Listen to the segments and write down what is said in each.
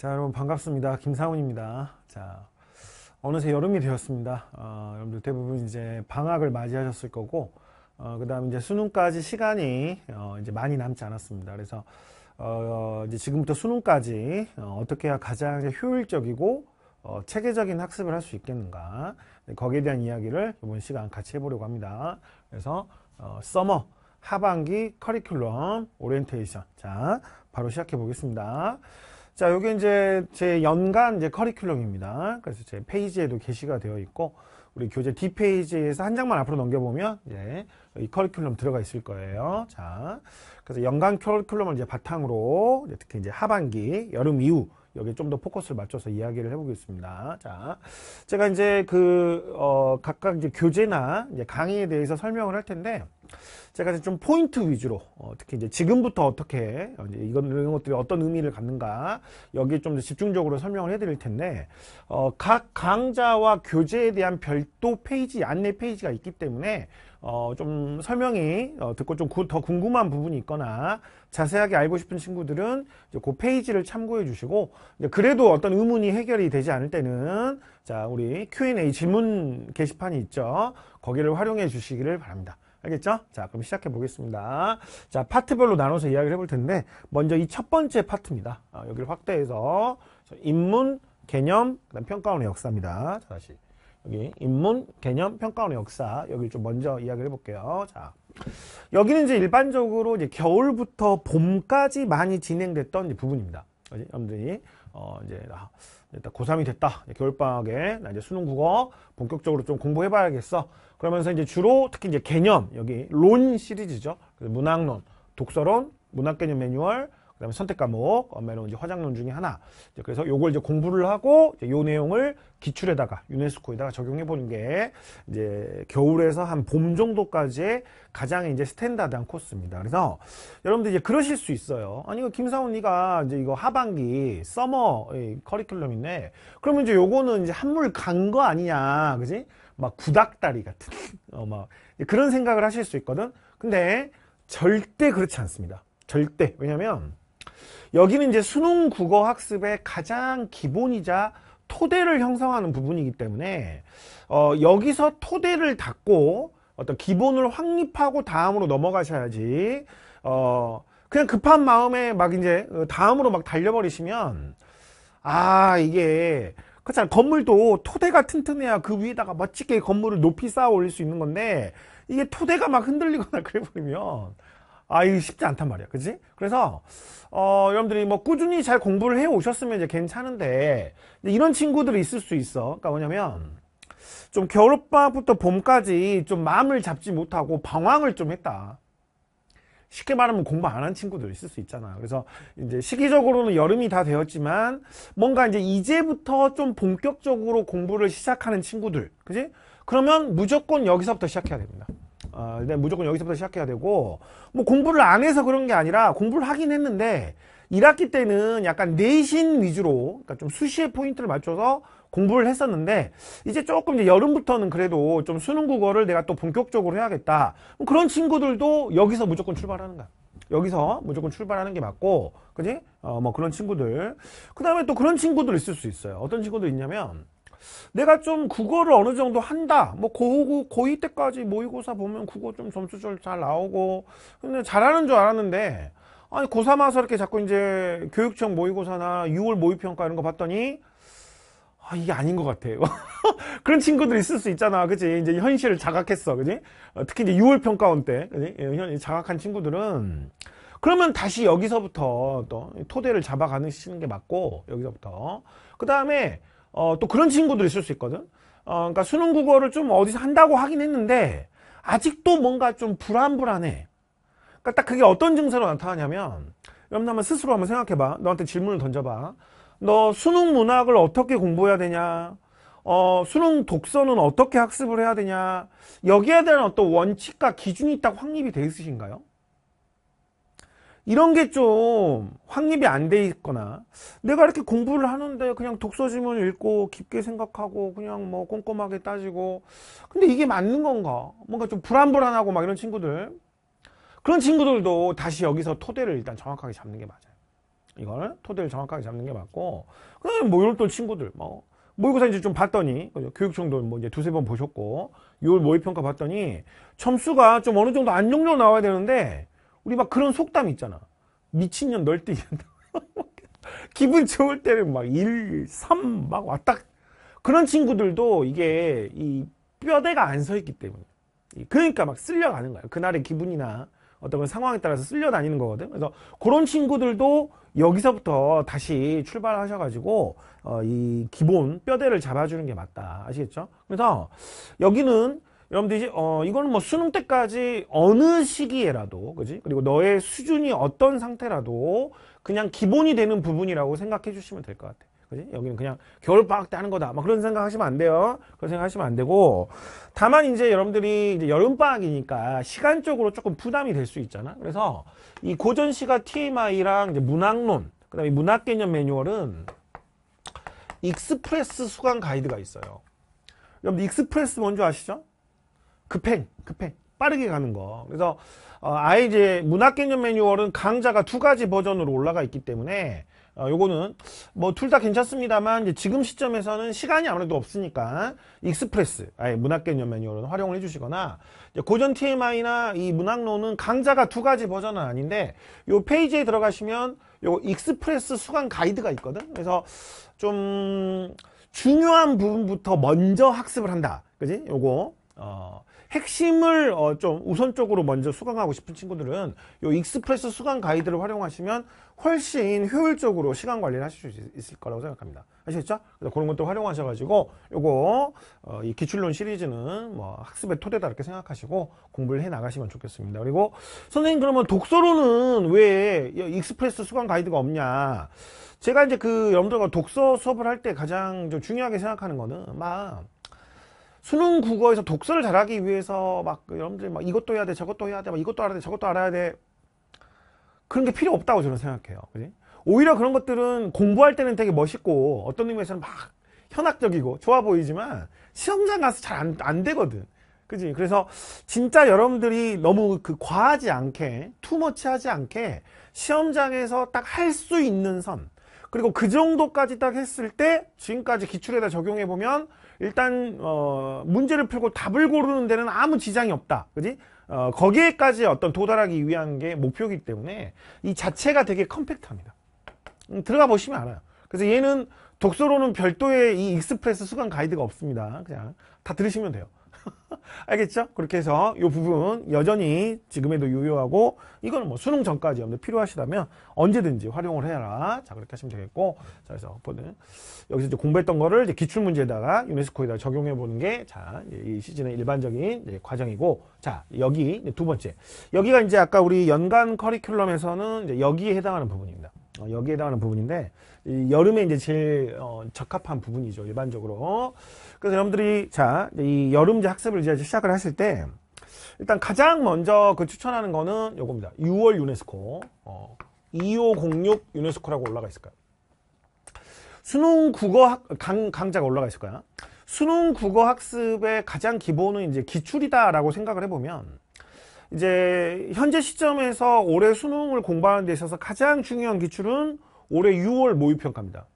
자 여러분 반갑습니다 김상훈입니다 자 어느새 여름이 되었습니다 어, 여러분들 대부분 이제 방학을 맞이하셨을 거고 어, 그 다음 이제 수능까지 시간이 어, 이제 많이 남지 않았습니다 그래서 어, 어, 이제 지금부터 수능까지 어, 떻게 해야 가장 효율적이고 어, 체계적인 학습을 할 수 있겠는가 네, 거기에 대한 이야기를 이번 시간 같이 해보려고 합니다 그래서 서머 하반기 커리큘럼 오리엔테이션 자 바로 시작해 보겠습니다 자, 요게 이제 제 연간 이제 커리큘럼입니다. 그래서 제 페이지에도 게시가 되어 있고, 우리 교재 뒷페이지에서한 장만 앞으로 넘겨보면, 예, 이 커리큘럼 들어가 있을 거예요. 자, 그래서 연간 커리큘럼을 이제 바탕으로, 이제 특히 이제 하반기, 여름 이후, 여기에 좀 더 포커스를 맞춰서 이야기를 해보겠습니다. 자, 제가 이제 그, 어, 각각 이제 교재나 이제 강의에 대해서 설명을 할 텐데, 제가 이제 좀 포인트 위주로 어, 특히 이제 지금부터 어떻게 어, 이제 이건 이런 것들이 어떤 의미를 갖는가 여기에 좀 집중적으로 설명을 해드릴 텐데 어, 각 강좌와 교재에 대한 별도 페이지 안내 페이지가 있기 때문에 어, 좀 설명이 어, 듣고 좀 더 궁금한 부분이 있거나 자세하게 알고 싶은 친구들은 이제 그 페이지를 참고해 주시고 그래도 어떤 의문이 해결이 되지 않을 때는 자 우리 Q&A 질문 게시판이 있죠 거기를 활용해 주시기를 바랍니다. 알겠죠? 자 그럼 시작해 보겠습니다 자 파트별로 나눠서 이야기를 해볼 텐데 먼저 이 첫 번째 파트입니다 아, 여기를 확대해서 인문, 개념, 그 다음 평가원의 역사입니다 자, 다시 여기 인문, 개념, 평가원의 역사 여기 를좀 먼저 이야기를 해볼게요 자 여기는 이제 일반적으로 이제 겨울부터 봄까지 많이 진행됐던 부분입니다 여러분들이 어 이제 아, 일단 고3이 됐다. 겨울방학에 나 이제 수능 국어 본격적으로 좀 공부해봐야겠어. 그러면서 이제 주로 특히 이제 개념, 여기 론 시리즈죠. 문학론, 독서론, 문학 개념 매뉴얼, 그다음에 선택 과목 매로 이제 화장론 중에 하나. 그래서 요걸 이제 공부를 하고 이제 요 내용을 기출에다가 유네스코에다가 적용해 보는 게 이제 겨울에서 한 봄 정도까지의 가장 이제 스탠다드한 코스입니다. 그래서 여러분들 이제 그러실 수 있어요. 아니 김사훈니가 이제 이거 하반기 서머 커리큘럼인데 그러면 이제 요거는 이제 한물 간 거 아니냐, 그지? 막 구닥다리 같은 어막 그런 생각을 하실 수 있거든. 근데 절대 그렇지 않습니다. 절대 왜냐면 여기는 이제 수능 국어 학습의 가장 기본이자 토대를 형성하는 부분이기 때문에 어, 여기서 토대를 닦고 어떤 기본을 확립하고 다음으로 넘어가셔야지 어, 그냥 급한 마음에 막 이제 다음으로 막 달려버리시면 아 이게 그렇잖아 건물도 토대가 튼튼해야 그 위에다가 멋지게 건물을 높이 쌓아 올릴 수 있는 건데 이게 토대가 막 흔들리거나 그래버리면 아이 쉽지 않단 말이야 그지 그래서 어 여러분들이 뭐 꾸준히 잘 공부를 해 오셨으면 이제 괜찮은데 이런 친구들이 있을 수 있어 그러니까 뭐냐면 좀 겨울방학부터 봄까지 좀 마음을 잡지 못하고 방황을 좀 했다 쉽게 말하면 공부 안 한 친구들 있을 수 있잖아 그래서 이제 시기적으로는 여름이 다 되었지만 뭔가 이제 이제부터 좀 본격적으로 공부를 시작하는 친구들 그지 그러면 무조건 여기서부터 시작해야 됩니다 어, 무조건 여기서부터 시작해야 되고 뭐 공부를 안 해서 그런 게 아니라 공부를 하긴 했는데 1학기 때는 약간 내신 위주로 그러니까 좀 수시의 포인트를 맞춰서 공부를 했었는데 이제 조금 이제 여름부터는 그래도 좀 수능 국어를 내가 또 본격적으로 해야겠다 그런 친구들도 여기서 무조건 출발하는 거야 여기서 무조건 출발하는 게 맞고 그지? 어뭐 그런 친구들 그 다음에 또 그런 친구들 있을 수 있어요 어떤 친구들 있냐면 내가 좀 국어를 어느 정도 한다. 뭐 고, 고2 때까지 모의고사 보면 국어 좀 점수절 잘 나오고 근데 잘하는 줄 알았는데 아니 고3 와서 이렇게 자꾸 이제 교육청 모의고사나 6월 모의평가 이런 거 봤더니 아, 이게 아닌 것 같아요. 그런 친구들 있을 수 있잖아. 그지? 이제 현실을 자각했어. 그지? 어, 특히 이제 6월 평가원 때, 그지? 예, 자각한 친구들은. 그러면 다시 여기서부터 또 토대를 잡아가는 게 맞고, 여기서부터. 그 다음에 어, 또 그런 친구들이 있을 수 있거든. 어, 그러니까 수능 국어를 좀 어디서 한다고 하긴 했는데 아직도 뭔가 좀 불안불안해. 그러니까 딱 그게 어떤 증세로 나타나냐면 여러분 한번 스스로 한번 생각해봐. 너한테 질문을 던져봐. 너 수능 문학을 어떻게 공부해야 되냐? 어, 수능 독서는 어떻게 학습을 해야 되냐? 여기에 대한 어떤 원칙과 기준이 딱 확립이 돼 있으신가요? 이런 게 좀 확립이 안 돼 있거나 내가 이렇게 공부를 하는데 그냥 독서지문 읽고 깊게 생각하고 그냥 뭐 꼼꼼하게 따지고 근데 이게 맞는 건가 뭔가 좀 불안불안하고 막 이런 친구들 그런 친구들도 다시 여기서 토대를 일단 정확하게 잡는 게 맞아요 이거는 토대를 정확하게 잡는 게 맞고 그냥 뭐 이런 또 친구들 뭐 모의고사 이제 좀 봤더니 그죠? 교육청도 뭐 이제 두세 번 보셨고 요월 모의평가 봤더니 점수가 좀 어느 정도 안정적으로 나와야 되는데 우리 막 그런 속담 있잖아. 미친년 널뛰기한다. 기분 좋을 때는 막 1, 3막 왔다. 그런 친구들도 이게 이 뼈대가 안 서 있기 때문에. 그러니까 막 쓸려가는 거예요. 그날의 기분이나 어떤 상황에 따라서 쓸려 다니는 거거든. 그래서 그런 친구들도 여기서부터 다시 출발하셔가지고 어, 이 기본 뼈대를 잡아주는 게 맞다. 아시겠죠? 그래서 여기는 여러분들이 어 이거는 뭐 수능 때까지 어느 시기에라도 그지 그리고 너의 수준이 어떤 상태라도 그냥 기본이 되는 부분이라고 생각해 주시면 될 것 같아 그지 여기는 그냥 겨울 방학 때 하는 거다 막 그런 생각하시면 안 돼요 그런 생각하시면 안 되고 다만 이제 여러분들이 이제 여름 방학이니까 시간적으로 조금 부담이 될 수 있잖아 그래서 이 고전시가 TMI랑 이제 문학론 그다음에 문학 개념 매뉴얼은 익스프레스 수강 가이드가 있어요 여러분 익스프레스 뭔지 아시죠? 급행, 그 급행. 그 빠르게 가는 거. 그래서 어, 아예 이제 문학 개념 매뉴얼은 강좌가 두 가지 버전으로 올라가 있기 때문에 어, 요거는 뭐 둘 다 괜찮습니다만 지금 시점에서는 시간이 아무래도 없으니까 익스프레스 아예 문학 개념 매뉴얼은 활용을 해주시거나 고전 TMI나 이 문학론은 강좌가 두 가지 버전은 아닌데 요 페이지에 들어가시면 요 익스프레스 수강 가이드가 있거든. 그래서 좀 중요한 부분부터 먼저 학습을 한다. 그지? 요거 어, 핵심을 어좀 우선적으로 먼저 수강하고 싶은 친구들은 요 익스프레스 수강 가이드를 활용하시면 훨씬 효율적으로 시간 관리를 하실 수 있을 거라고 생각합니다. 아시겠죠? 그래서 그런 것도 활용하셔가지고 요거 어이 기출론 시리즈는 뭐 학습의 토대다 이렇게 생각하시고 공부를 해 나가시면 좋겠습니다. 그리고 선생님 그러면 독서로는 왜 익스프레스 수강 가이드가 없냐? 제가 이제 그 여러분들과 독서 수업을 할 때 가장 좀 중요하게 생각하는 거는 막 수능 국어에서 독서를 잘하기 위해서 막 그 여러분들이 막 이것도 해야 돼 저것도 해야 돼막 이것도 알아야 돼 저것도 알아야 돼 그런 게 필요 없다고 저는 생각해요 그지? 오히려 그런 것들은 공부할 때는 되게 멋있고 어떤 의미에서는 막 현학적이고 좋아 보이지만 시험장 가서 잘 안 안 되거든 그지? 그래서 진짜 여러분들이 너무 그 과하지 않게 투머치 하지 않게 시험장에서 딱 할 수 있는 선 그리고 그 정도까지 딱 했을 때 지금까지 기출에다 적용해 보면 일단 어, 문제를 풀고 답을 고르는 데는 아무 지장이 없다. 그지? 어, 거기에까지 어떤 도달하기 위한 게 목표이기 때문에 이 자체가 되게 컴팩트합니다. 음, 들어가 보시면 알아요. 그래서 얘는 독서로는 별도의 이 익스프레스 수강 가이드가 없습니다. 그냥 다 들으시면 돼요. 알겠죠? 그렇게 해서 이 부분 여전히 지금에도 유효하고 이거는 뭐 수능 전까지 여러분들 필요하시다면 언제든지 활용을 해라. 자 그렇게 하시면 되겠고 자 그래서 보는 여기서 이제 공부했던 거를 이제 기출 문제에다가 유네스코에다 적용해 보는 게자이 시즌의 일반적인 이제 과정이고 자 여기 두 번째 여기가 이제 아까 우리 연간 커리큘럼에서는 이제 여기에 해당하는 부분입니다. 어, 여기에 해당하는 부분인데 이 여름에 이제 제일 어, 적합한 부분이죠 일반적으로. 그래서 여러분들이 자, 이 여름제 학습을 이제 시작을 하실 때 일단 가장 먼저 그 추천하는 거는 요겁니다. 6월 유네스코 어, 2506 유네스코라고 올라가 있을 까요 수능 국어 학, 강, 강자가 올라가 있을 거야. 수능 국어 학습의 가장 기본은 이제 기출이다라고 생각을 해보면 이제 현재 시점에서 올해 수능을 공부하는 데 있어서 가장 중요한 기출은 올해 6월 모의평가입니다.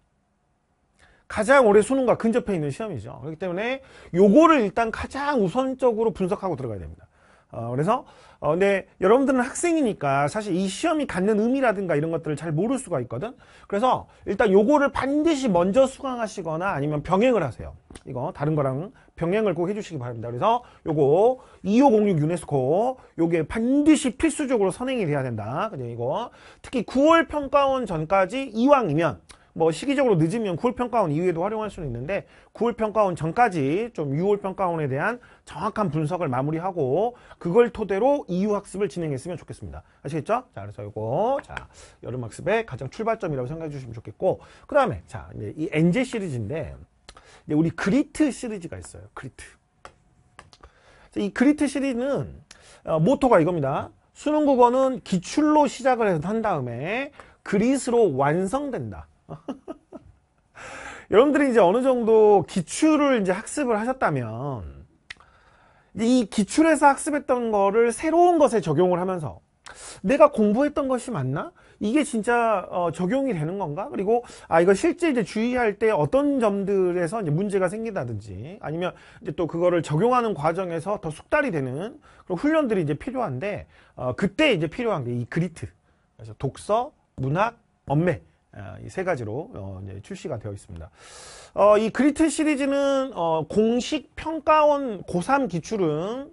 가장 올해 수능과 근접해 있는 시험이죠. 그렇기 때문에 요거를 일단 가장 우선적으로 분석하고 들어가야 됩니다. 어, 그래서 어, 근데 여러분들은 학생이니까 사실 이 시험이 갖는 의미라든가 이런 것들을 잘 모를 수가 있거든 그래서 일단 요거를 반드시 먼저 수강하시거나 아니면 병행을 하세요 이거 다른 거랑 병행을 꼭 해주시기 바랍니다 그래서 요거 2506 유네스코 요게 반드시 필수적으로 선행이 돼야 된다 그냥 이거 특히 9월 평가원 전까지 이왕이면 뭐 시기적으로 늦으면 9월 평가원 이후에도 활용할 수는 있는데 9월 평가원 전까지 좀 6월 평가원에 대한 정확한 분석을 마무리하고 그걸 토대로 이유 학습을 진행했으면 좋겠습니다. 아시겠죠? 자, 그래서 이거 자 여름 학습의 가장 출발점이라고 생각해 주시면 좋겠고 그 다음에 자 이제 이 NJ 시리즈인데 이제 우리 그리트 시리즈가 있어요. 그리트. 이 그리트 시리즈는 어, 모토가 이겁니다. 수능 국어는 기출로 시작을 해서 한 다음에 그릿으로 완성된다. 여러분들이 이제 어느 정도 기출을 이제 학습을 하셨다면 이 기출에서 학습했던 거를 새로운 것에 적용을 하면서 내가 공부했던 것이 맞나? 이게 진짜 어, 적용이 되는 건가? 그리고 아 이거 실제 이제 주의할 때 어떤 점들에서 문제가 생긴다든지 아니면 이제 또 그거를 적용하는 과정에서 더 숙달이 되는 그런 훈련들이 이제 필요한데 어, 그때 이제 필요한 게 이 그리트 그래서 독서, 문학, 엄매 아, 세 가지로 어, 출시가 되어 있습니다. 어, 이 그리트 시리즈는 어, 공식 평가원 고3 기출은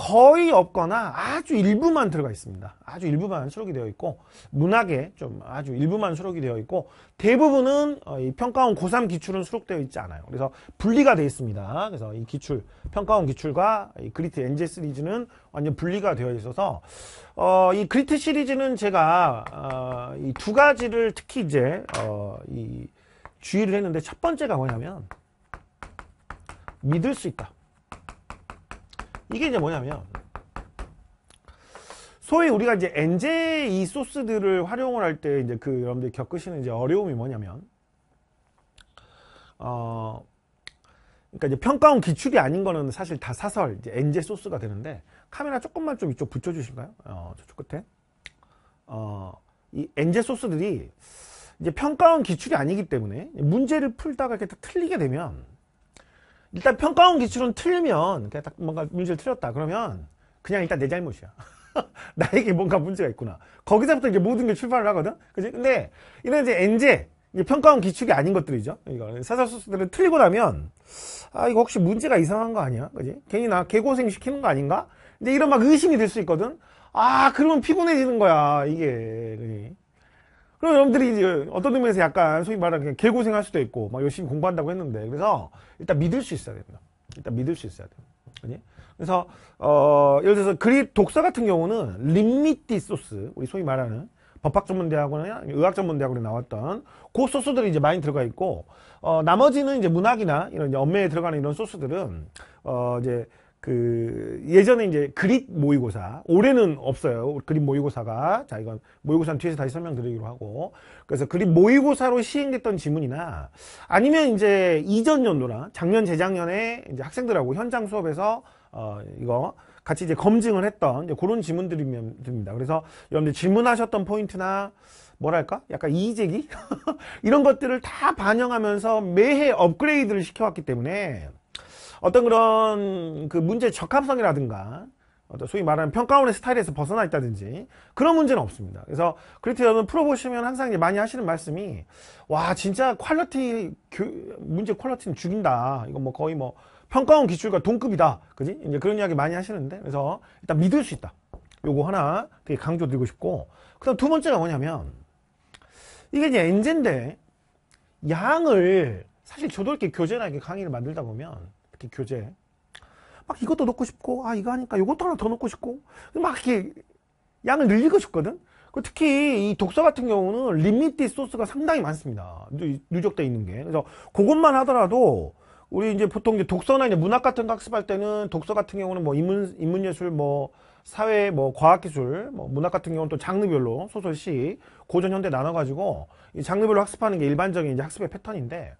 거의 없거나 아주 일부만 들어가 있습니다. 아주 일부만 수록이 되어 있고 문학에 좀 아주 일부만 수록이 되어 있고 대부분은 어, 평가원 고3 기출은 수록되어 있지 않아요. 그래서 분리가 되어 있습니다. 그래서 이 기출 평가원 기출과 이 그리트 엔젤 시리즈는 완전 분리가 되어 있어서 어, 이 그리트 시리즈는 제가 어, 이 두 가지를 특히 이제 어, 이 주의를 했는데 첫 번째가 뭐냐면 믿을 수 있다. 이게 이제 뭐냐면 소위 우리가 이제 NJ 이 소스들을 활용을 할 때 이제 그 여러분들이 겪으시는 이제 어려움이 뭐냐면 어 그러니까 이제 평가원 기출이 아닌 거는 사실 다 사설 이제 NJ 소스가 되는데 카메라 조금만 좀 이쪽 붙여 주실까요? 어 저쪽 끝에. 어 이 NJ 소스들이 이제 평가원 기출이 아니기 때문에 문제를 풀다가 이렇게 틀리게 되면 일단 평가원 기출은 틀리면 그냥 딱 뭔가 문제를 틀렸다 그러면 그냥 일단 내 잘못이야 나에게 뭔가 문제가 있구나 거기서부터 이게 모든 게 출발을 하거든 그지 근데 이런 이제 엔제 평가원 기출이 아닌 것들이죠 이거 사설 수스들은 틀리고 나면 아 이거 혹시 문제가 이상한 거 아니야 그지 괜히 나 개고생 시키는 거 아닌가 근데 이런 막 의심이 될 수 있거든 아 그러면 피곤해지는 거야 이게 그지 그럼 여러분들이 이제 어떤 의미에서 약간 소위 말하는 개고생할 수도 있고 막 열심히 공부한다고 했는데 그래서 일단 믿을 수 있어야 됩니다. 일단 믿을 수 있어야 돼요. 아니? 그래서 어 예를 들어서 그리 독서 같은 경우는 림미티 소스 우리 소위 말하는 법학 전문 대학원이나 의학 전문 대학원에 나왔던 그 소스들이 이제 많이 들어가 있고 어 나머지는 이제 문학이나 이런 이제 엄매에 들어가는 이런 소스들은 어 이제 그 예전에 이제 그립 모의고사 올해는 없어요 그립 모의고사가 자 이건 모의고사는 뒤에서 다시 설명드리기로 하고 그래서 그립 모의고사로 시행됐던 지문이나 아니면 이제 이전 연도나 작년 재작년에 이제 학생들하고 현장 수업에서 어 이거 같이 이제 검증을 했던 이제 그런 지문들입니다 그래서 여러분들 질문하셨던 포인트나 뭐랄까 약간 이의제기 이런 것들을 다 반영하면서 매해 업그레이드를 시켜왔기 때문에 어떤 그런 그 문제 적합성이라든가 어떤 소위 말하는 평가원의 스타일에서 벗어나 있다든지 그런 문제는 없습니다. 그래서 그리트 여러분 풀어보시면 항상 많이 하시는 말씀이 와 진짜 퀄리티 문제 퀄리티는 죽인다. 이거 뭐 거의 뭐 평가원 기출과 동급이다. 그지? 이제 그런 이야기 많이 하시는데 그래서 일단 믿을 수 있다. 요거 하나 되게 강조드리고 싶고 그다음 두 번째가 뭐냐면 이게 이제 엔젠데 양을 사실 저도 이렇게 교재나 이렇게 강의를 만들다 보면 특히 교재 막 이것도 넣고 싶고 아 이거 하니까 이것도 하나 더 넣고 싶고 막 이렇게 양을 늘리고 싶거든 그 특히 이 독서 같은 경우는 리미티 소스가 상당히 많습니다 누적돼 있는 게 그래서 그것만 하더라도 우리 이제 보통 이제 독서나 이제 문학 같은 거 학습할 때는 독서 같은 경우는 뭐 인문 인문 예술 뭐 사회 뭐 과학 기술 뭐 문학 같은 경우는 또 장르별로 소설 시 고전 현대 나눠 가지고 이 장르별로 학습하는 게 일반적인 이제 학습의 패턴인데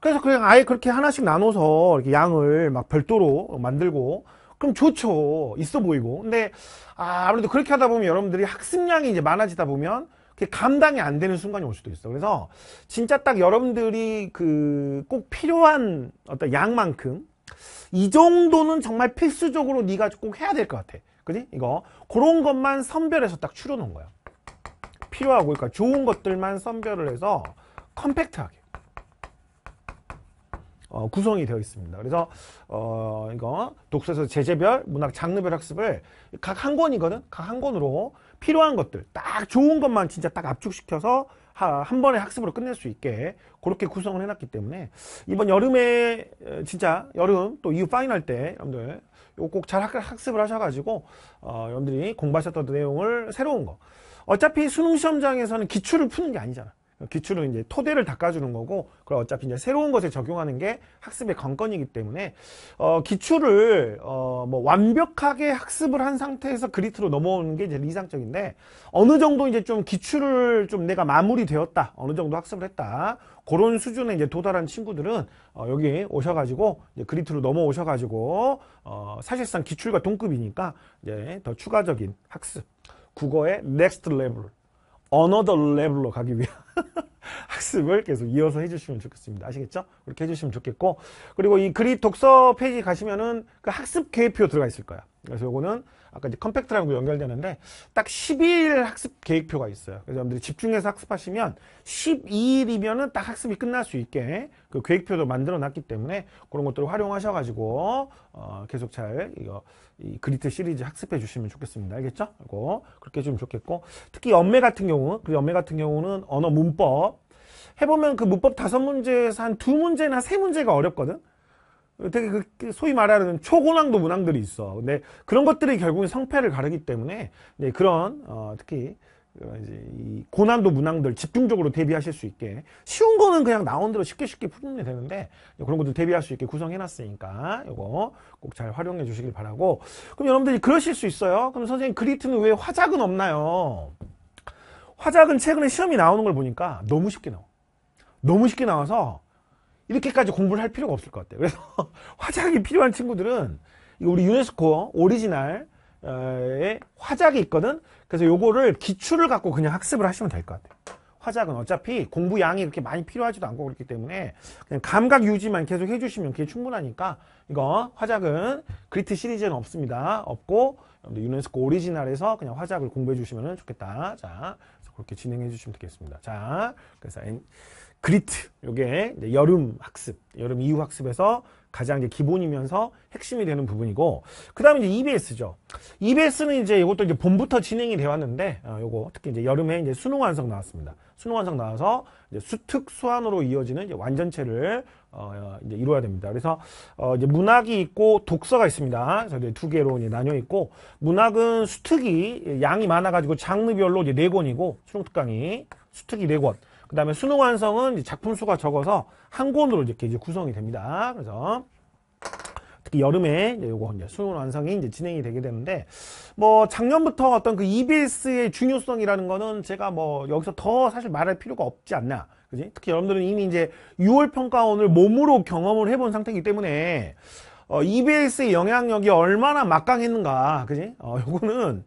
그래서 그냥 아예 그렇게 하나씩 나눠서 이렇게 양을 막 별도로 만들고 그럼 좋죠. 있어 보이고. 근데 아, 무래도 그렇게 하다 보면 여러분들이 학습량이 이제 많아지다 보면 감당이 안 되는 순간이 올 수도 있어. 그래서 진짜 딱 여러분들이 그 꼭 필요한 어떤 양만큼 이 정도는 정말 필수적으로 네가 꼭 해야 될 것 같아. 그지? 이거 그런 것만 선별해서 딱 추려놓은 거야. 필요하고 그러니까 좋은 것들만 선별을 해서 컴팩트하게. 어, 구성이 되어 있습니다. 그래서 어, 이거 독서에서 제재별, 문학 장르별 학습을 각 한 권이거든. 각 한 권으로 필요한 것들, 딱 좋은 것만 진짜 딱 압축시켜서 하, 한 번에 학습으로 끝낼 수 있게 그렇게 구성을 해놨기 때문에 이번 여름에 어, 진짜 여름 또 이후 파이널 때 여러분들 꼭 잘 학습을 하셔가지고 어, 여러분들이 공부하셨던 내용을 새로운 거 어차피 수능 시험장에서는 기출을 푸는 게 아니잖아. 기출은 이제 토대를 닦아주는 거고 그걸 어차피 이제 새로운 것에 적용하는 게 학습의 관건이기 때문에 어, 기출을 어, 뭐 완벽하게 학습을 한 상태에서 그리트로 넘어오는 게 이제 이상적인데 어느 정도 이제 좀기출을좀 내가 마무리되었다 어느 정도 학습을 했다 그런 수준에 이제 도달한 친구들은 어, 여기 오셔가지고 그리트로 넘어오셔가지고 어, 사실상 기출과 동급이니까 이제 더 추가적인 학습 국어의 넥스트 레벨 언어더 레벨로 가기 위한 학습을 계속 이어서 해주시면 좋겠습니다. 아시겠죠? 그렇게 해주시면 좋겠고 그리고 이 그립 독서 페이지 가시면은 그 학습 계획표 들어가 있을 거야. 그래서 요거는 아까 이제 컴팩트라고 연결되는데 딱 12일 학습 계획표가 있어요. 그래서 여러분들이 집중해서 학습하시면 12일이면은 딱 학습이 끝날 수 있게 그 계획표도 만들어 놨기 때문에 그런 것들을 활용하셔 가지고 어 계속 잘 이거 이 그리트 시리즈 학습해 주시면 좋겠습니다. 알겠죠? 그리고 그렇게 해주면 좋겠고 특히 연매 같은 경우 그 연매 같은 경우는 언어 문법 해보면 그 문법 다섯 문제에서 한 두 문제나 세 문제가 어렵거든. 되게 그 소위 말하는 초고난도 문항들이 있어. 근데 그런 것들이 결국은 성패를 가르기 때문에 네, 그런 어, 특히 이제 이 고난도 문항들 집중적으로 대비하실 수 있게 쉬운 거는 그냥 나온 대로 쉽게 쉽게 풀면 되는데 그런 것도 대비할 수 있게 구성해놨으니까 이거 꼭 잘 활용해 주시길 바라고 그럼 여러분들이 그러실 수 있어요 그럼 선생님 그리트는 왜 화작은 없나요 화작은 최근에 시험이 나오는 걸 보니까 너무 쉽게 나와 너무 쉽게 나와서 이렇게까지 공부를 할 필요가 없을 것 같아요. 그래서 화작이 필요한 친구들은 우리 유네스코 오리지널의 화작이 있거든. 그래서 요거를 기출을 갖고 그냥 학습을 하시면 될 것 같아요. 화작은 어차피 공부 양이 그렇게 많이 필요하지도 않고 그렇기 때문에 그냥 감각 유지만 계속 해주시면 그게 충분하니까 이거 화작은 그리트 시리즈는 없습니다. 없고 유네스코 오리지널에서 그냥 화작을 공부해 주시면 좋겠다. 자, 그렇게 진행해 주시면 되겠습니다. 자, 그래서 그리트 요게 여름 학습, 여름 이후 학습에서 가장 이제 기본이면서 핵심이 되는 부분이고 그다음에 이제 EBS죠. EBS는 이제 이것도 이제 봄부터 진행이 되었는데 어, 요거 특히 이제 여름에 이제 수능 완성 나왔습니다. 수능 완성 나와서 이제 수특 수환으로 이어지는 이제 완전체를 어, 이제 이루어야 됩니다. 그래서 어, 이제 문학이 있고 독서가 있습니다. 그래서 이제 두 개로 이제 나뉘어 있고 문학은 수특이 양이 많아가지고 장르별로 이제 네 권이고 수능 특강이 수특이 네 권. 그 다음에 수능 완성은 작품 수가 적어서 한 권으로 이렇게 이제 구성이 됩니다. 그래서 특히 여름에 요거 이제 수능 완성이 이제 진행이 되게 되는데 뭐 작년부터 어떤 그 EBS의 중요성이라는 거는 제가 뭐 여기서 더 사실 말할 필요가 없지 않나. 그지? 특히 여러분들은 이미 이제 6월 평가원을 몸으로 경험을 해본 상태이기 때문에 어, EBS의 영향력이 얼마나 막강했는가. 그지? 어, 요거는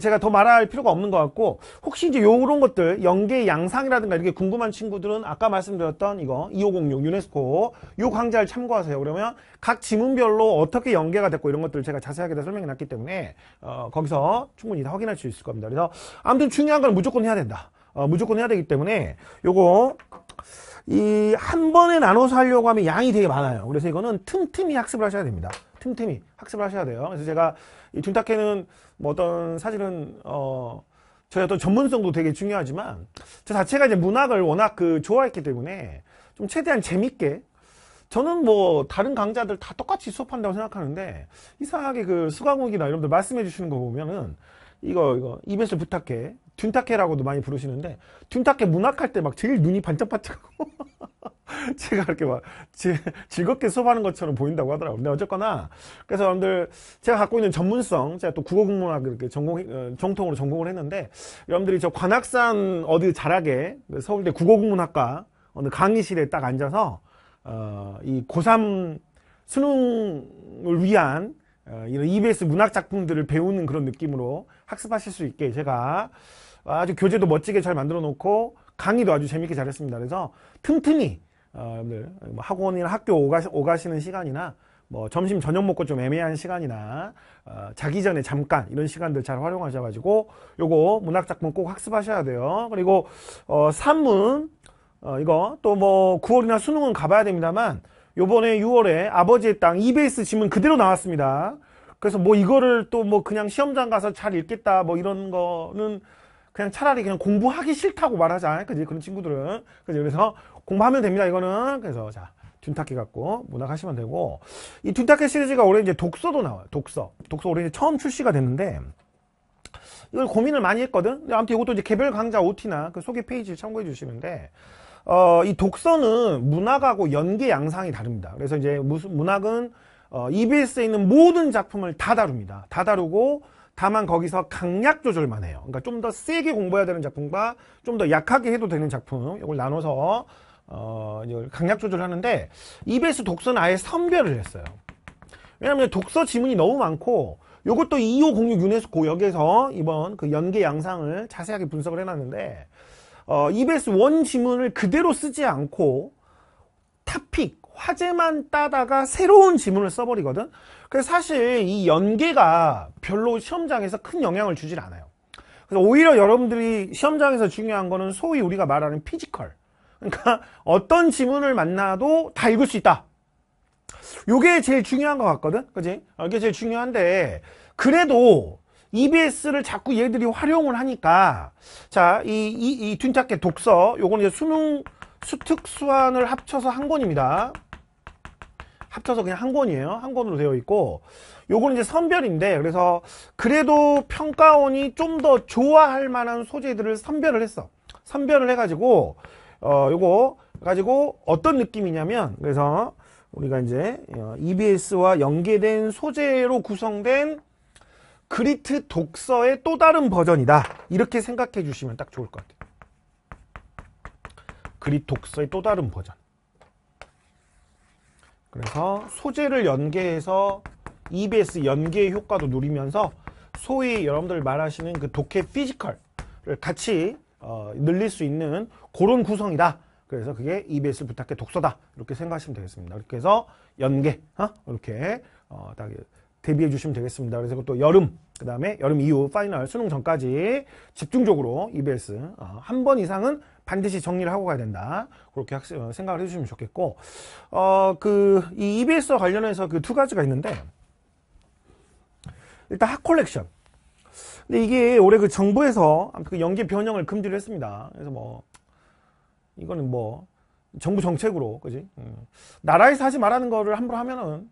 제가 더 말할 필요가 없는 것 같고 혹시 이제 요런 것들 연계 양상이라든가 이렇게 궁금한 친구들은 아까 말씀드렸던 이거 2506 유네스코 요 강좌를 참고하세요 그러면 각 지문별로 어떻게 연계가 됐고 이런 것들을 제가 자세하게 다 설명해 놨기 때문에 어, 거기서 충분히 다 확인할 수 있을 겁니다 그래서 아무튼 중요한 건 무조건 해야 된다 어, 무조건 해야 되기 때문에 요거 이 한 번에 나눠서 하려고 하면 양이 되게 많아요 그래서 이거는 틈틈이 학습을 하셔야 됩니다 틈틈이 학습을 하셔야 돼요 그래서 제가 이 둔탁회는 뭐 어떤 사실은 어저의 어떤 전문성도 되게 중요하지만 저 자체가 이제 문학을 워낙 그 좋아했기 때문에 좀 최대한 재밌게 저는 뭐 다른 강좌들다 똑같이 수업한다고 생각하는데 이상하게 그 수강욱이나 이런분들 말씀해 주시는 거 보면은 이거 이거 이벤트 부탁해 둔탁해라고도 많이 부르시는데 둔탁해 문학할 때 막 제일 눈이 반짝반짝하고 제가 이렇게 막 지, 즐겁게 수업하는 것처럼 보인다고 하더라고요. 근데 어쨌거나 그래서 여러분들 제가 갖고 있는 전문성, 제가 또 국어국문학 이렇게 전공 어, 정통으로 전공을 했는데 여러분들이 저 관악산 어디 자락에 그 서울대 국어국문학과 어느 강의실에 딱 앉아서 어, 이 고3 수능을 위한 어, 이런 EBS 문학 작품들을 배우는 그런 느낌으로 학습하실 수 있게 제가 아주 교재도 멋지게 잘 만들어 놓고 강의도 아주 재밌게 잘했습니다. 그래서 틈틈이 어, 여러분들 뭐 학원이나 학교 오가, 오가시는 시간이나 뭐 점심 저녁 먹고 좀 애매한 시간이나 어, 자기 전에 잠깐 이런 시간들 잘 활용하셔가지고 요거 문학 작품 꼭 학습하셔야 돼요. 그리고 어, 산문 어, 이거 또 뭐 9월이나 수능은 가봐야 됩니다만 요번에 6월에 아버지의 땅 EBS 지문 그대로 나왔습니다. 그래서 뭐 이거를 또 뭐 그냥 시험장 가서 잘 읽겠다 뭐 이런 거는 그냥 차라리 그냥 공부하기 싫다고 말하자. 그지? 그런 친구들은. 그지? 그래서 공부하면 됩니다. 이거는. 그래서 자. 둔타키 갖고 문학하시면 되고 이둔타키 시리즈가 올해 이제 독서도 나와요. 독서. 독서 올해 이제 처음 출시가 됐는데 이걸 고민을 많이 했거든. 근데 아무튼 이것도 이제 개별 강좌 OT나 그 소개 페이지를 참고해 주시는데 어, 이 독서는 문학하고 연계 양상이 다릅니다. 그래서 이제 무슨 문학은 어, EBS에 있는 모든 작품을 다 다룹니다. 다 다루고 다만 거기서 강약 조절만 해요. 그러니까 좀 더 세게 공부해야 되는 작품과 좀 더 약하게 해도 되는 작품 이걸 나눠서 어, 강약 조절하는데 EBS 독서는 아예 선별을 했어요. 왜냐하면 독서 지문이 너무 많고 이것도2506 유네스코 역에서 이번 그 연계 양상을 자세하게 분석을 해놨는데 어, EBS 원 지문을 그대로 쓰지 않고 탑픽 화제만 따다가 새로운 지문을 써버리거든 그래서 사실 이 연계가 별로 시험장에서 큰 영향을 주질 않아요 그래서 오히려 여러분들이 시험장에서 중요한 거는 소위 우리가 말하는 피지컬 그러니까 어떤 지문을 만나도 다 읽을 수 있다 요게 제일 중요한 것 같거든 그지 어, 이게 제일 중요한데 그래도 EBS를 자꾸 얘들이 활용을 하니까 자이 이 이, 이, 이 튠타켓 독서 요거는 이제 수능 수특 수환을 합쳐서 한 권입니다 합쳐서 그냥 한 권이에요. 한 권으로 되어 있고 요거는 이제 선별인데 그래서 그래도 평가원이 좀 더 좋아할 만한 소재들을 선별을 했어. 선별을 해가지고 어 요거 가지고 어떤 느낌이냐면 그래서 우리가 이제 어, EBS와 연계된 소재로 구성된 그리트 독서의 또 다른 버전이다 이렇게 생각해 주시면 딱 좋을 것 같아요 그리트 독서의 또 다른 버전 그래서 소재를 연계해서 EBS 연계 효과도 누리면서 소위 여러분들 말하시는 그 독해 피지컬을 같이 어, 늘릴 수 있는 그런 구성이다. 그래서 그게 EBS 부탁해 독서다. 이렇게 생각하시면 되겠습니다. 이렇게 해서 연계, 어? 이렇게 어, 딱 대비해 주시면 되겠습니다. 그래서 또 여름, 그 다음에 여름 이후 파이널 수능 전까지 집중적으로 EBS 어, 한번 이상은 반드시 정리를 하고 가야 된다. 그렇게 어, 생각을 해주시면 좋겠고, 어, 그, 이 EBS와 관련해서 그 두 가지가 있는데, 일단 학 컬렉션. 근데 이게 올해 그 정부에서 그 연계 변형을 금지를 했습니다. 그래서 뭐, 이거는 뭐, 정부 정책으로, 그지? 음. 나라에서 하지 말라는 거를 함부로 하면은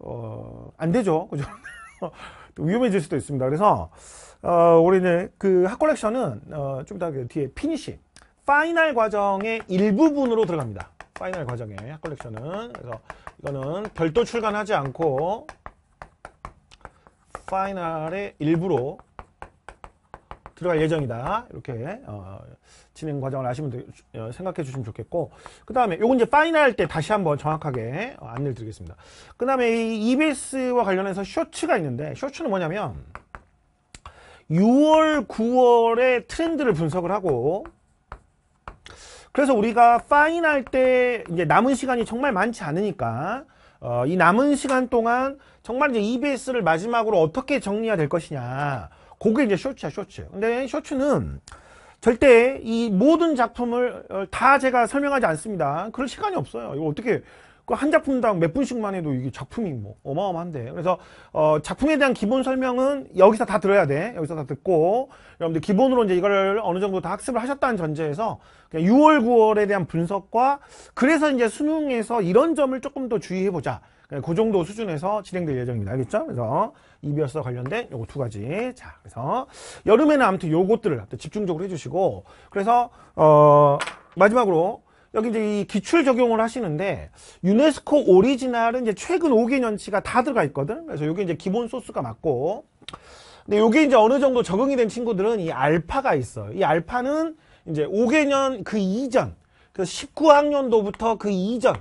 어, 안 되죠. 그죠? 위험해질 수도 있습니다. 그래서, 어, 우리 는그 핫컬렉션은, 어, 좀 이따 그 뒤에 피니쉬 파이널 과정의 일부분으로 들어갑니다. 파이널 과정에 핫컬렉션은. 그래서 이거는 별도 출간하지 않고, 파이널의 일부로 들어갈 예정이다. 이렇게 어, 진행 과정을 아시면 되, 어, 생각해 주시면 좋겠고 그 다음에 요건 이제 파이널 때 다시 한번 정확하게 어, 안내를 드리겠습니다. 그 다음에 이 EBS와 관련해서 쇼츠가 있는데 쇼츠는 뭐냐면 6월, 9월의 트렌드를 분석을 하고 그래서 우리가 파이널 때 이제 남은 시간이 정말 많지 않으니까 어, 이 남은 시간 동안 정말 이제 EBS를 마지막으로 어떻게 정리해야 될 것이냐 그게 이제 쇼츠야 쇼츠 근데 쇼츠는 절대 이 모든 작품을 어, 다 제가 설명하지 않습니다 그럴 시간이 없어요 이거 어떻게 그 한 작품당 몇 분씩만 해도 이게 작품이 뭐 어마어마한데 그래서 어 작품에 대한 기본 설명은 여기서 다 들어야 돼 여기서 다 듣고 여러분들 기본으로 이제 이걸 어느 정도 다 학습을 하셨다는 전제에서 그냥 6월 9월에 대한 분석과 그래서 이제 수능에서 이런 점을 조금 더 주의해 보자 예, 그 정도 수준에서 진행될 예정입니다. 알겠죠? 그래서 EBS와 관련된 요거 두 가지. 자, 그래서 여름에는 아무튼 요것들을 집중적으로 해주시고 그래서 어 마지막으로 여기 이제 이 기출 적용을 하시는데 유네스코 오리지널은 이제 최근 5개년치가 다 들어가 있거든. 그래서 요게 이제 기본 소스가 맞고 근데 요게 이제 어느 정도 적응이 된 친구들은 이 알파가 있어. 요이 알파는 이제 5개년 그 이전, 그 19학년도부터 그 이전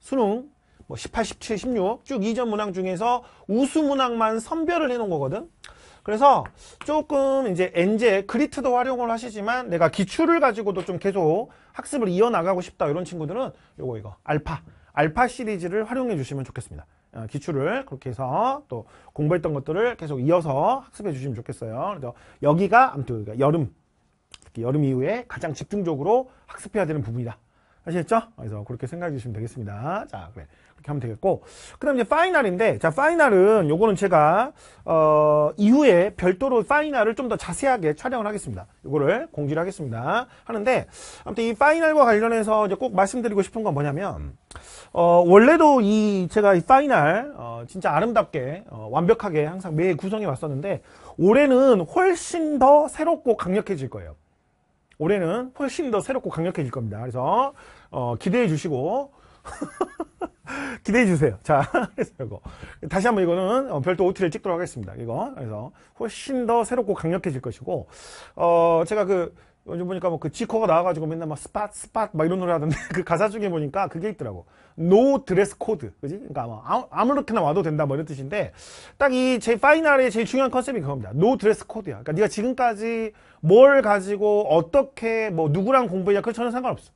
수능 뭐 18, 17, 16쭉 이전 문항 중에서 우수 문항만 선별을 해놓은 거거든. 그래서 조금 이제 엔제 그리트도 활용을 하시지만 내가 기출을 가지고도 좀 계속 학습을 이어나가고 싶다 이런 친구들은 요거 이거 알파 알파 시리즈를 활용해 주시면 좋겠습니다. 어, 기출을 그렇게 해서 또 공부했던 것들을 계속 이어서 학습해 주시면 좋겠어요. 그래서 여기가 아무튼 여 여름 여름 이후에 가장 집중적으로 학습해야 되는 부분이다. 아시겠죠? 그래서 그렇게 생각해 주시면 되겠습니다. 자, 그래. 그렇게 하면 되겠고. 그 다음 이제 파이널인데, 자, 파이널은 요거는 제가, 어, 이후에 별도로 파이널을 좀 더 자세하게 촬영을 하겠습니다. 요거를 공지를 하겠습니다. 하는데, 아무튼 이 파이널과 관련해서 이제 꼭 말씀드리고 싶은 건 뭐냐면, 어, 원래도 이, 제가 이 파이널, 어, 진짜 아름답게, 어, 완벽하게 항상 매 구성해 왔었는데, 올해는 훨씬 더 새롭고 강력해질 거예요. 올해는 훨씬 더 새롭고 강력해질 겁니다. 그래서 어, 기대해 주시고 기대해 주세요. 자, 그래서 이거 다시 한번 이거는 어, 별도 OT를 찍도록 하겠습니다. 이거 그래서 훨씬 더 새롭고 강력해질 것이고 어 제가 그 요즘 보니까 뭐 그지커가 나와가지고 맨날 막 스팟 스팟 막 이런 노래 하던데 그 가사 중에 보니까 그게 있더라고 노 드레스 코드 그지 그러니까 뭐 아무, 아무렇게나 와도 된다 뭐 이런 뜻인데 딱 이 제 파이널의 제일 중요한 컨셉이 그겁니다 노 드레스 코드야 그러니까 네가 지금까지 뭘 가지고 어떻게 뭐 누구랑 공부했냐 그건 전혀 상관없어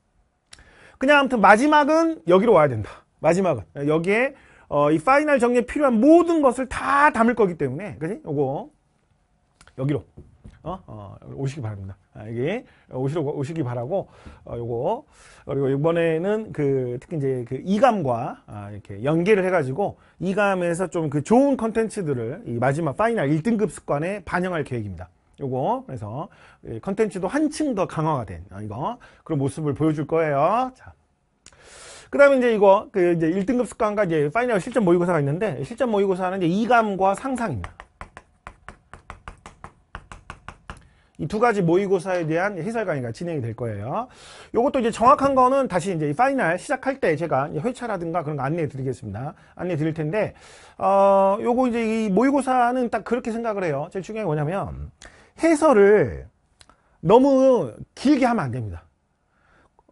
그냥 아무튼 마지막은 여기로 와야 된다 마지막은 여기에 어, 이 파이널 정리에 필요한 모든 것을 다 담을 거기 때문에 그지 요거 여기로 어? 어, 오시기 바랍니다. 아, 이게 오시고 오시기 바라고 어, 요거 그리고 이번에는 그 특히 이제 그 이감과 아, 이렇게 연계를 해가지고 이감에서 좀 그 좋은 컨텐츠들을 이 마지막 파이널 1등급 습관에 반영할 계획입니다. 요거 그래서 컨텐츠도 한층 더 강화가 된 아, 이거 그런 모습을 보여줄 거예요. 자. 그 다음에 이제 이거, 그 이제 1등급 습관과 이제 파이널 실전 모의고사가 있는데, 실전 모의고사는 이제 이감과 상상입니다. 이두 가지 모의고사에 대한 해설 강의가 진행이 될 거예요. 이것도 이제 정확한 거는 다시 이제 파이널 시작할 때 제가 회차라든가 그런 거 안내해 드리겠습니다. 안내해 드릴 텐데, 어, 요거 이제 이 모의고사는 딱 그렇게 생각을 해요. 제일 중요한 게 뭐냐면, 해설을 너무 길게 하면 안 됩니다.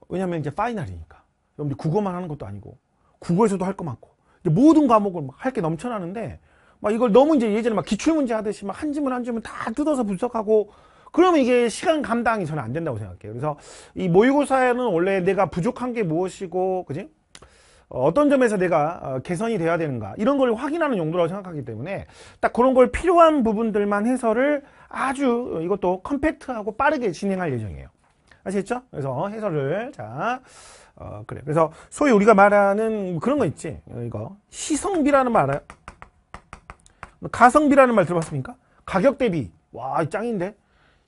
왜냐면 이제 파이널이니까. 여러분들 국어만 하는 것도 아니고, 국어에서도 할 거 많고, 모든 과목을 할 게 넘쳐나는데, 막 이걸 너무 이제 예전에 막 기출문제 하듯이 막한 지문 한 지문 다 뜯어서 분석하고 그러면 이게 시간 감당이 저는 안 된다고 생각해요. 그래서 이 모의고사에는 원래 내가 부족한 게 무엇이고, 그지? 어, 어떤 점에서 내가 어, 개선이 돼야 되는가 이런 걸 확인하는 용도라고 생각하기 때문에 딱 그런 걸 필요한 부분들만 해설을 아주 이것도 컴팩트하고 빠르게 진행할 예정이에요 아시겠죠? 그래서 해설을 자 어, 그래 그래서 소위 우리가 말하는 그런 거 있지 이거 시성비라는 말 알아요? 가성비라는 말 들어봤습니까? 가격 대비 와 짱인데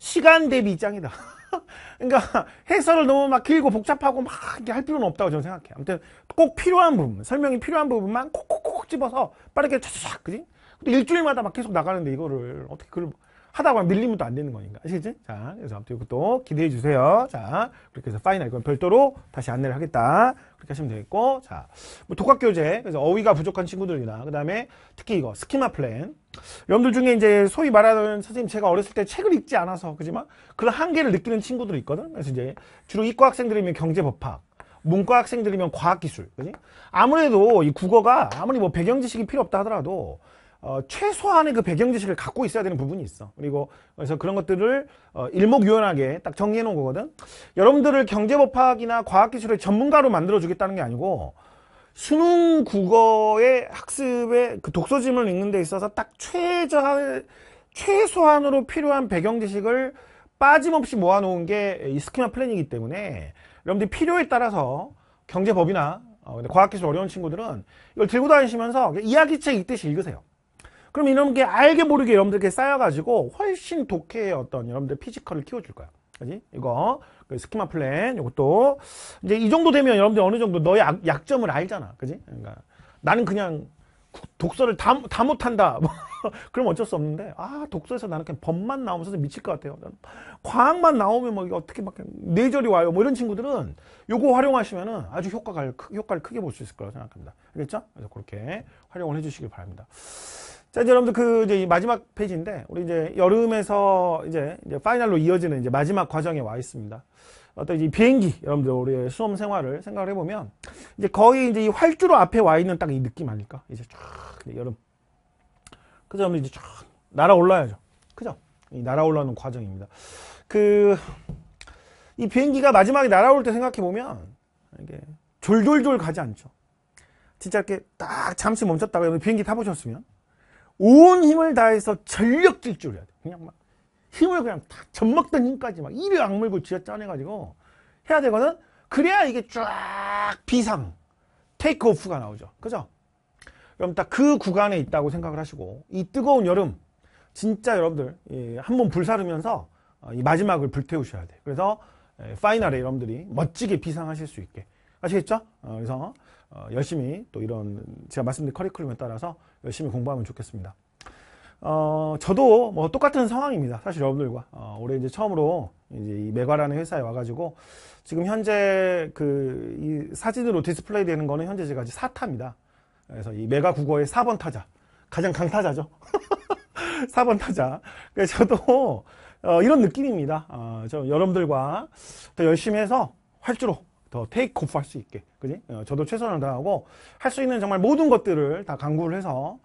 시간 대비 짱이다. 그러니까 해설을 너무 막 길고 복잡하고 막 이렇게 할 필요는 없다고 저는 생각해요. 아무튼 꼭 필요한 부분, 설명이 필요한 부분만 콕콕콕 집어서 빠르게 촥촥 그지? 근데 일주일마다 막 계속 나가는데 이거를 어떻게 그걸 하다 보면 밀리면 또 안 되는 거니까. 아시겠지? 자, 그래서 아무튼 이것도 기대해 주세요. 자, 그렇게 해서 파이널 이건 별도로 다시 안내를 하겠다. 그렇게 하시면 되겠고. 자, 뭐 독학 교재. 그래서 어휘가 부족한 친구들이나 그다음에 특히 이거 스키마 플랜. 여러분들 중에 이제 소위 말하는 선생님 제가 어렸을 때 책을 읽지 않아서 그지만 그런 한계를 느끼는 친구들이 있거든. 그래서 이제 주로 이과 학생들이면 경제 법학, 문과 학생들이면 과학기술. 그지? 아무래도 이 국어가 아무리 뭐 배경 지식이 필요 없다 하더라도 어, 최소한의 그 배경 지식을 갖고 있어야 되는 부분이 있어. 그리고 그래서 그런 것들을 어, 일목요연하게 딱 정리해 놓은 거거든. 여러분들을 경제법학이나 과학기술의 전문가로 만들어 주겠다는 게 아니고 수능 국어의 학습의 그 독서짐을 읽는 데 있어서 딱 최저 최소한으로 필요한 배경 지식을 빠짐없이 모아놓은 게 이 스키마 플랜이기 때문에 여러분들이 필요에 따라서 경제법이나 어, 과학기술 어려운 친구들은 이걸 들고 다니시면서 이야기책 읽듯이 읽으세요. 그럼 이런 게 알게 모르게 여러분들께 쌓여가지고 훨씬 독해의 어떤 여러분들 피지컬을 키워줄 거야. 그지? 이거 그 스키마 플랜 이것도 이제 이 정도 되면 여러분들 어느 정도 너의 약, 점을 알잖아. 그지? 그러니까 나는 그냥 독서를 다, 다 못한다. 그럼 어쩔 수 없는데 아 독서에서 나는 그냥 법만 나오면 서 미칠 것 같아요. 과학만 나오면 뭐 어떻게 막 뇌절이 와요. 뭐 이런 친구들은 요거 활용하시면은 아주 효과가 효과를 크게 볼 수 있을 거라고 생각합니다. 알겠죠? 그래서 그렇게 활용을 해주시길 바랍니다. 자, 이제 여러분들 그 이제 마지막 페이지인데 우리 이제 여름에서 이제, 이제 파이널로 이어지는 이제 마지막 과정에 와 있습니다. 어떤 이 비행기 여러분들 우리의 수험 생활을 생각을 해보면 이제 거의 이제 이 활주로 앞에 와 있는 딱 이 느낌 아닐까? 이제 쫙 여름 그죠? 이제 쫙 날아올라야죠. 그죠? 이날아올라는 과정입니다. 그 이 비행기가 마지막에 날아올 때 생각해 보면 이게 졸졸졸 가지 않죠. 진짜 이렇게 딱 잠시 멈췄다가 비행기 타보셨으면 온 힘을 다해서 전력 질주를 해야 돼. 그냥 막 힘을 그냥 다 젖먹던 힘까지 막 이를 악물고 쥐어 짜내가지고 해야 되거든. 그래야 이게 쫙 비상 테이크 오프가 나오죠. 그죠? 그럼 딱 그 구간에 있다고 생각을 하시고 이 뜨거운 여름 진짜 여러분들 예, 한번 불사르면서 어, 이 마지막을 불태우셔야 돼. 그래서 파이널에 여러분들이 멋지게 비상하실 수 있게 아시겠죠? 어, 그래서 어, 열심히 또 이런 제가 말씀드린 커리큘럼에 따라서 열심히 공부하면 좋겠습니다. 어, 저도 뭐 똑같은 상황입니다. 사실 여러분들과 어, 올해 이제 처음으로 이제 이 메가라는 회사에 와가지고 지금 현재 그 이 사진으로 디스플레이 되는 거는 현재 제가 이제 4타입니다. 그래서 이 메가 국어의 4번 타자 가장 강타자죠. 4번 타자. 그래서 저도 어, 이런 느낌입니다. 저 어, 여러분들과 더 열심히 해서 활주로 더 테이크 오프 할 수 있게 그지? 어, 저도 최선을 다하고 할 수 있는 정말 모든 것들을 다 강구를 해서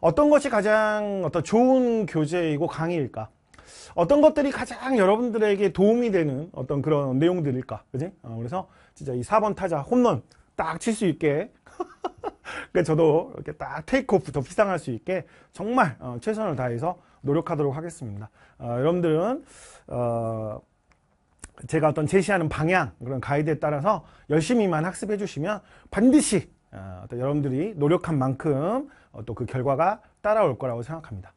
어떤 것이 가장 어떤 좋은 교재이고 강의일까 어떤 것들이 가장 여러분들에게 도움이 되는 어떤 그런 내용들일까 그지? 어, 그래서 진짜 이 4번 타자 홈런 딱 칠 수 있게 그러니까 저도 이렇게 딱 테이크 오프 더 비상할 수 있게 정말 어, 최선을 다해서 노력하도록 하겠습니다 어, 여러분들은 어, 제가 어떤 제시하는 방향 그런 가이드에 따라서 열심히만 학습해 주시면 반드시 어 여러분들이 노력한 만큼 어, 또그 결과가 따라올 거라고 생각합니다.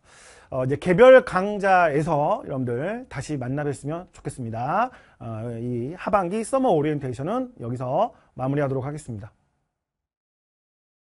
어, 이제 개별 강좌에서 여러분들 다시 만나뵀으면 좋겠습니다. 어, 이 하반기 서머 오리엔테이션은 여기서 마무리하도록 하겠습니다.